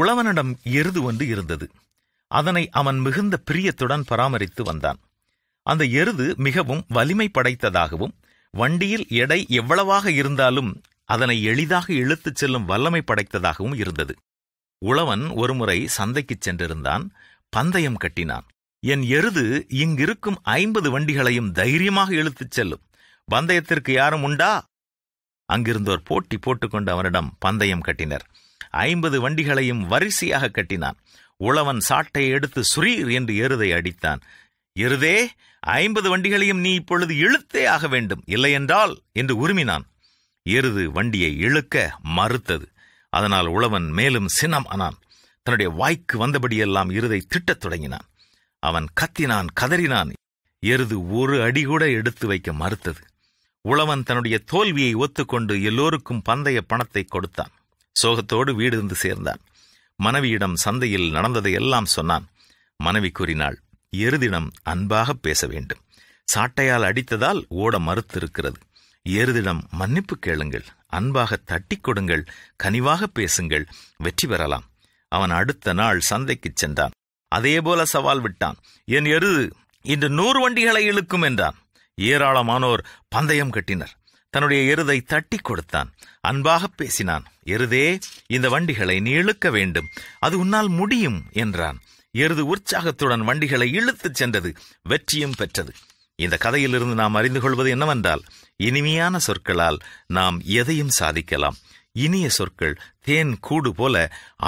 உழவனிடம் எருது ஒன்று இருந்தது அதனை அவன் மிகுந்த பிரியத்துடன் பராமரித்து வந்தான் அந்த எருது மிகவும் வலிமை படைத்ததாகவும் வண்டியில் எடை எவ்வளவாக இருந்தாலும் அதனை எளிதாக இழுத்துச் செல்லும் வல்லமை படைத்ததாகவும் இருந்தது உழவன் ஒருமுறை சந்தைக்குச் சென்றிருந்தான் பந்தயம் கட்டினான் என் எருது இங்கிருக்கும் ஐம்பது வண்டிகளையும் தைரியமாக இழுத்துச் செல்லும் பந்தயத்திற்கு யாரும் உண்டா அங்கிருந்தோர் போட்டி போட்டுக்கொண்டு அவனிடம் பந்தயம் கட்டினர் ஐம்பது வண்டிகளையும் வரிசையாக கட்டினான் உழவன் சாட்டை எடுத்து சுரீர் என்று எருதை அடித்தான் எருதே ஐம்பது வண்டிகளையும் நீ இப்பொழுது இழுத்தே ஆக வேண்டும் இல்லையென்றால் என்று உருமினான் எருது வண்டியை இழுக்க மறுத்தது அதனால் உழவன் மேலும் சினம் ஆனான் தன்னுடைய வாய்க்கு வந்தபடியெல்லாம் இருதை திட்டத் தொடங்கினான் அவன் கத்தினான் கதறினான் எருது ஒரு அடி கூட எடுத்து வைக்க மறுத்தது உழவன் தன்னுடைய தோல்வியை ஒத்துக்கொண்டு எல்லோருக்கும் பந்தய பணத்தை கொடுத்தான் சோகத்தோடு வீடு இருந்து சேர்ந்தான் மனைவியிடம் சந்தையில் நடந்ததை எல்லாம் சொன்னான் மனைவி கூறினாள் எருதிடம் அன்பாக பேச வேண்டும் சாட்டையால் அடித்ததால் ஓட மறுத்திருக்கிறது எருதிடம் மன்னிப்பு கேளுங்கள் அன்பாக தட்டி கொடுங்கள் கனிவாக பேசுங்கள் வெற்றி பெறலாம் அவன் அடுத்த நாள் சந்தைக்குச் சென்றான் அதேபோல சவால் விட்டான் என் எருது இன்று நூறு வண்டிகளை இழுக்கும் என்றான் ஏராளமானோர் பந்தயம் கட்டினர் தன்னுடைய எருதை தட்டி கொடுத்தான் அன்பாக பேசினான் எருதே இந்த வண்டிகளை நீ இழுக்க வேண்டும் அது உன்னால் முடியும் என்றான் எருது உற்சாகத்துடன் வண்டிகளை இழுத்துச் சென்றது வெற்றியும் பெற்றது இந்த கதையிலிருந்து நாம் அறிந்து கொள்வது என்னவென்றால் இனிமையான சொற்களால் நாம் எதையும் சாதிக்கலாம் இனிய சொற்கள் தேன் கூடு போல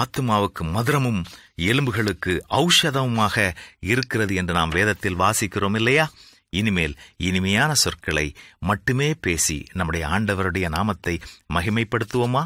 ஆத்மாவுக்கு மதுரமும் எலும்புகளுக்கு ஔஷதமுமாக இருக்கிறது என்று நாம் வேதத்தில் வாசிக்கிறோம் இல்லையா இனிமேல் இனிமையான சொற்களை மட்டுமே பேசி நம்முடைய ஆண்டவருடைய நாமத்தை மகிமைப்படுத்துவோமா